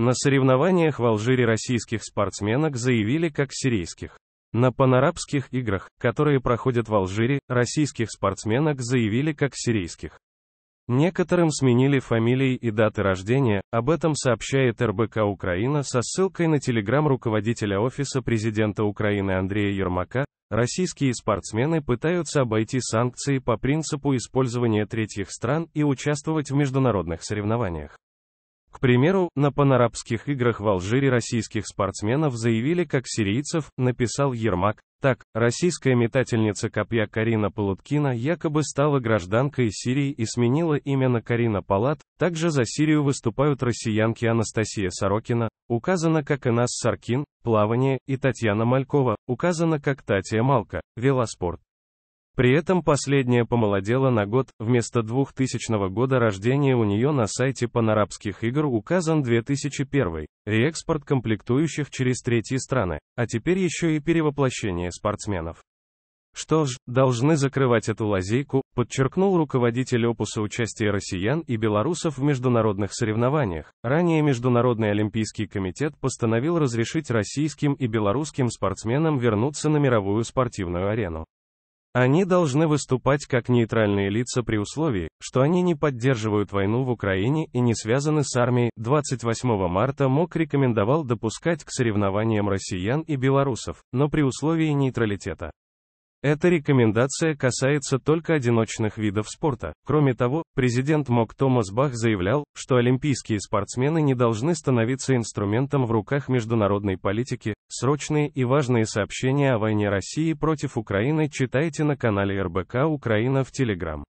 На соревнованиях в Алжире российских спортсменок заявили как сирийских. На панарабских играх, которые проходят в Алжире, российских спортсменок заявили как сирийских. Некоторым сменили фамилии и даты рождения, об этом сообщает РБК Украина со ссылкой на телеграм руководителя Офиса президента Украины Андрея Ермака, российские спортсмены пытаются обойти санкции по принципу использования третьих стран и участвовать в международных соревнованиях. К примеру, на панарабских играх в Алжире российских спортсменов заявили как сирийцев, написал Ермак. Так, российская метательница копья Карина Полуткина якобы стала гражданкой Сирии и сменила имя на Карина Палат. Также за Сирию выступают россиянки Анастасия Сорокина, указана как Инас Саркин, плавание, и Татьяна Малькова, указана как Татья Малка, велоспорт. При этом последняя помолодела на год, вместо 2000 года рождения у нее на сайте Панарабских игр указан 2001, реэкспорт комплектующих через третьи страны, а теперь еще и перевоплощение спортсменов. Что ж, должны закрывать эту лазейку, подчеркнул руководитель опуса участия россиян и белорусов в международных соревнованиях. Ранее Международный олимпийский комитет постановил разрешить российским и белорусским спортсменам вернуться на мировую спортивную арену. Они должны выступать как нейтральные лица при условии, что они не поддерживают войну в Украине и не связаны с армией. 28 марта МОК рекомендовал допускать к соревнованиям россиян и белорусов, но при условии нейтралитета. Эта рекомендация касается только одиночных видов спорта. Кроме того, президент МОК Томас Бах заявлял, что олимпийские спортсмены не должны становиться инструментом в руках международной политики. Срочные и важные сообщения о войне России против Украины читайте на канале РБК Украина в Телеграм.